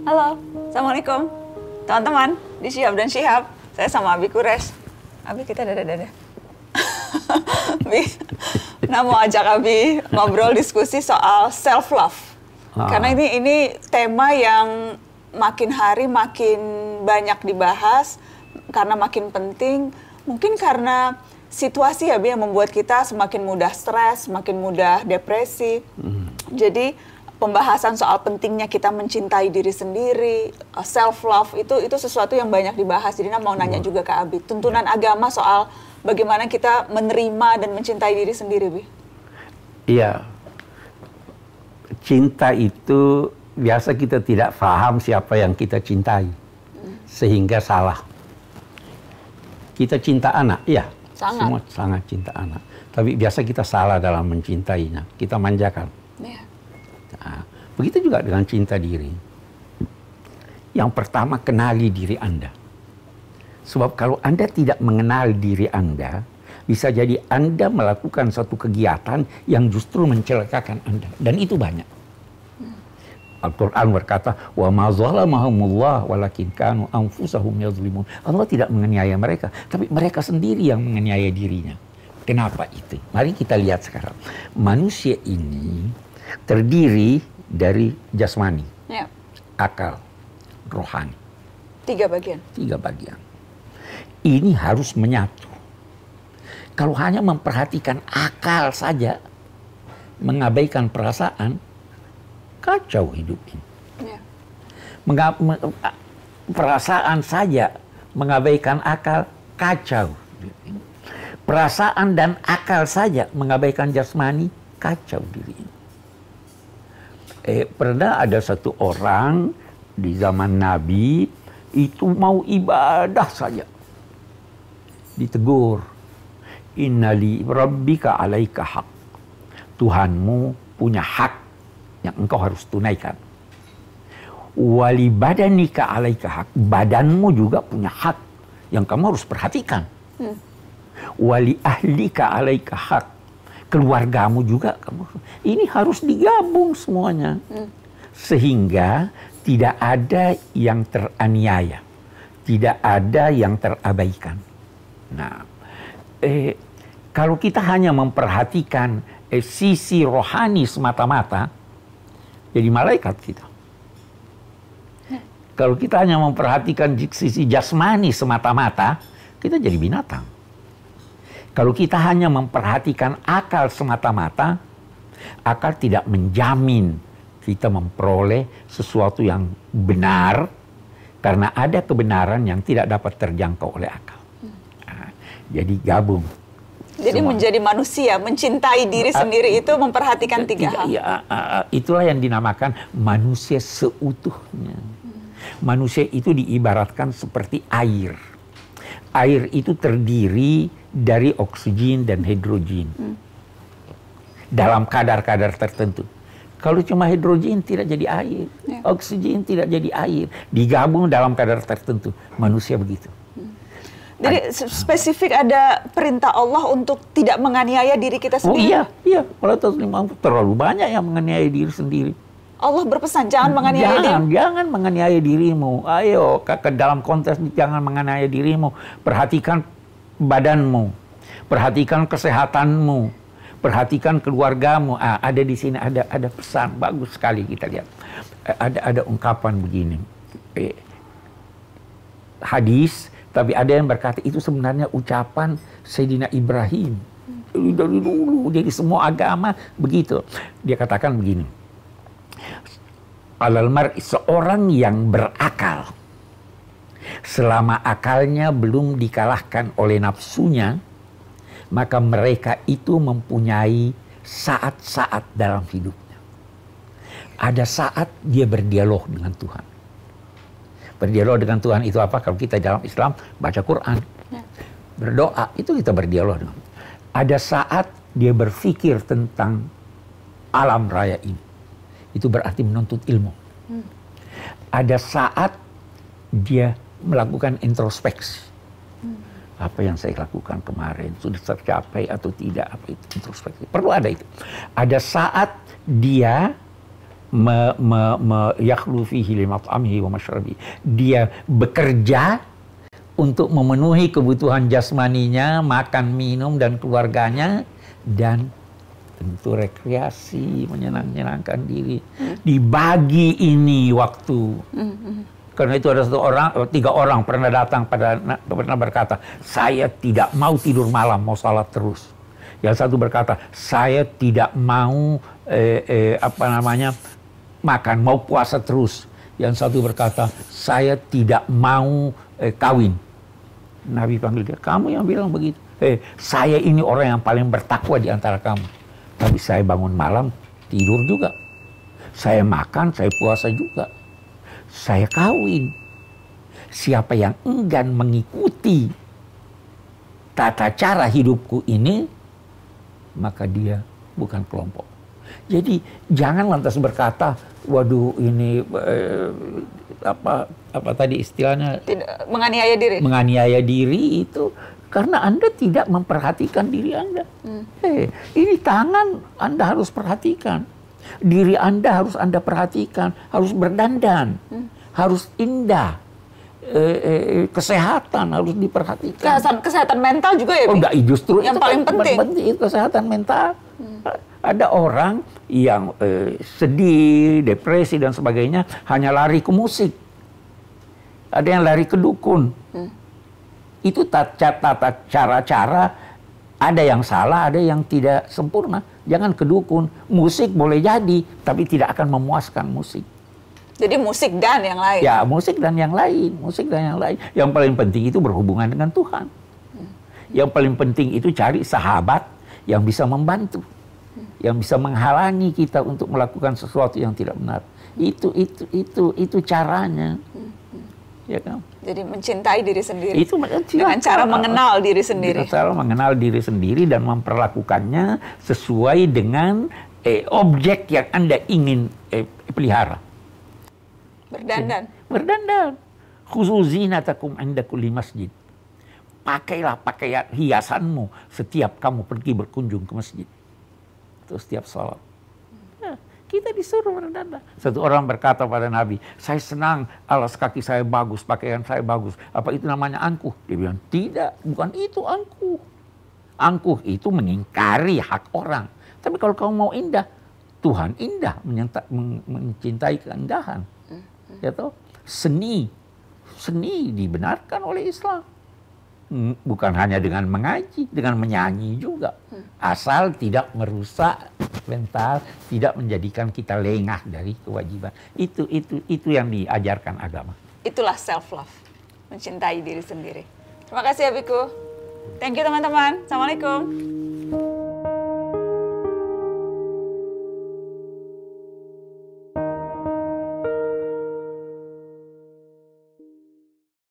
Halo, Assalamualaikum. Teman-teman, di Syihab dan Syihab, saya sama Abi Kures. Abi, kita dada-dada. Abi, nah mau ajak Abi ngobrol diskusi soal self-love. Ah. Karena ini, ini tema yang makin hari makin banyak dibahas, karena makin penting. Mungkin karena situasi ya abi yang membuat kita semakin mudah stres, semakin mudah depresi. Hmm. Jadi pembahasan soal pentingnya kita mencintai diri sendiri, uh, self love itu itu sesuatu yang banyak dibahas. Jadi mau nanya juga ke Abi, ya. tuntunan agama soal bagaimana kita menerima dan mencintai diri sendiri, Bi. Iya. Cinta itu biasa kita tidak paham siapa yang kita cintai. Hmm. Sehingga salah. Kita cinta anak, iya. Sangat. Semua sangat cinta anak. Tapi biasa kita salah dalam mencintainya. Kita manjakan. Iya Begitu juga dengan cinta diri. Yang pertama, kenali diri Anda. Sebab kalau Anda tidak mengenal diri Anda, bisa jadi Anda melakukan satu kegiatan yang justru mencelakakan Anda. Dan itu banyak. Al-Quran berkata, wa ma zalamahumullah walakin kanu anfusahum yazlimun. Allah tidak menganiaya mereka, tapi mereka sendiri yang menganiaya dirinya. Kenapa itu? Mari kita lihat sekarang. Manusia ini terdiri dari jasmani, ya. akal, rohani. Tiga bagian. Tiga bagian. Ini harus menyatu. Kalau hanya memperhatikan akal saja, mengabaikan perasaan, kacau hidup ini. Ya. perasaan saja mengabaikan akal, kacau. Perasaan dan akal saja mengabaikan jasmani, kacau diri ini eh, pernah ada satu orang di zaman Nabi itu mau ibadah saja ditegur innali rabbika alaika hak Tuhanmu punya hak yang engkau harus tunaikan wali badanika alaika hak badanmu juga punya hak yang kamu harus perhatikan hmm. wali ahlika alaika hak keluargamu juga kamu ini harus digabung semuanya hmm. sehingga tidak ada yang teraniaya tidak ada yang terabaikan nah eh, kalau kita hanya memperhatikan eh, sisi rohani semata-mata jadi malaikat kita hmm. kalau kita hanya memperhatikan sisi jasmani semata-mata kita jadi binatang kalau kita hanya memperhatikan akal semata-mata, akal tidak menjamin kita memperoleh sesuatu yang benar karena ada kebenaran yang tidak dapat terjangkau oleh akal. Nah, jadi gabung. Jadi semua. menjadi manusia, mencintai diri uh, sendiri itu memperhatikan tiga hal. Ya, uh, itulah yang dinamakan manusia seutuhnya. Hmm. Manusia itu diibaratkan seperti air. Air itu terdiri dari oksigen dan hidrogen hmm. dalam kadar-kadar tertentu. Kalau cuma hidrogen tidak jadi air, ya. oksigen tidak jadi air, digabung dalam kadar tertentu. Manusia begitu. Hmm. Jadi spesifik ada perintah Allah untuk tidak menganiaya diri kita oh, sendiri. Oh iya, iya. Kalau terlalu banyak yang menganiaya diri sendiri. Allah berpesan jangan menganiaya jangan, diri. Jangan menganiaya dirimu. Ayo, ke dalam konteks jangan menganiaya dirimu. Perhatikan badanmu, perhatikan kesehatanmu, perhatikan keluargamu. Ah, ada di sini ada ada pesan bagus sekali kita lihat. Eh, ada ada ungkapan begini. Eh, hadis, tapi ada yang berkata itu sebenarnya ucapan Sayyidina Ibrahim. Dari dulu, jadi semua agama begitu. Dia katakan begini. Alal mar'i seorang yang berakal selama akalnya belum dikalahkan oleh nafsunya, maka mereka itu mempunyai saat-saat dalam hidupnya. Ada saat dia berdialog dengan Tuhan. Berdialog dengan Tuhan itu apa? Kalau kita dalam Islam baca Quran, ya. berdoa itu kita berdialog dengan. Ada saat dia berpikir tentang alam raya ini. Itu berarti menuntut ilmu. Hmm. Ada saat dia melakukan introspeksi. Hmm. Apa yang saya lakukan kemarin sudah tercapai atau tidak apa itu introspeksi. Perlu ada itu. Ada saat dia me, me, me fihi Dia bekerja untuk memenuhi kebutuhan jasmaninya, makan, minum dan keluarganya dan tentu rekreasi, menyenangkan diri. Hmm. Dibagi ini waktu. Hmm, karena itu ada satu orang, eh, tiga orang pernah datang pada pernah berkata, saya tidak mau tidur malam, mau salat terus. Yang satu berkata, saya tidak mau eh, eh, apa namanya makan, mau puasa terus. Yang satu berkata, saya tidak mau eh, kawin. Nabi panggil dia, kamu yang bilang begitu. Eh, saya ini orang yang paling bertakwa di antara kamu. Tapi saya bangun malam, tidur juga. Saya makan, saya puasa juga saya kawin. Siapa yang enggan mengikuti tata cara hidupku ini, maka dia bukan kelompok. Jadi jangan lantas berkata, waduh ini eh, apa apa tadi istilahnya tidak, menganiaya diri. Menganiaya diri itu karena Anda tidak memperhatikan diri Anda. Hmm. Hei, eh, ini tangan Anda harus perhatikan Diri Anda harus Anda perhatikan, harus berdandan, hmm. harus indah. Eh, eh, eh kesehatan harus diperhatikan. Kesehatan, kesehatan mental juga ya? Oh, enggak, justru yang itu kan paling penting. penting itu kesehatan mental. Hmm. Ada orang yang eh, sedih, depresi dan sebagainya hanya lari ke musik. Ada yang lari ke dukun. Hmm. Itu tata cara-cara ada yang salah, ada yang tidak sempurna jangan ke dukun. Musik boleh jadi, tapi tidak akan memuaskan musik. Jadi musik dan yang lain. Ya, musik dan yang lain, musik dan yang lain. Yang paling penting itu berhubungan dengan Tuhan. Yang paling penting itu cari sahabat yang bisa membantu, yang bisa menghalangi kita untuk melakukan sesuatu yang tidak benar. Itu itu itu itu caranya ya kan? Jadi mencintai diri sendiri. Itu dengan cara mengenal diri sendiri. Dengan cara mengenal diri sendiri dan memperlakukannya sesuai dengan eh, objek yang anda ingin eh, pelihara. Berdandan. Berdandan. takum anda kulli masjid. Pakailah pakaian hiasanmu setiap kamu pergi berkunjung ke masjid. Terus setiap sholat. Kita disuruh berdandan. Satu orang berkata pada Nabi, saya senang alas kaki saya bagus, pakaian saya bagus. Apa itu namanya angkuh? Dia bilang, tidak, bukan itu angkuh. Angkuh itu mengingkari hak orang. Tapi kalau kamu mau indah, Tuhan indah, mencintai keindahan. Mm-hmm. Ya toh? Seni, seni dibenarkan oleh Islam bukan hanya dengan mengaji, dengan menyanyi juga. Hmm. Asal tidak merusak mental, tidak menjadikan kita lengah dari kewajiban. Itu itu itu yang diajarkan agama. Itulah self love, mencintai diri sendiri. Terima kasih Abiku. Thank you teman-teman. Assalamualaikum.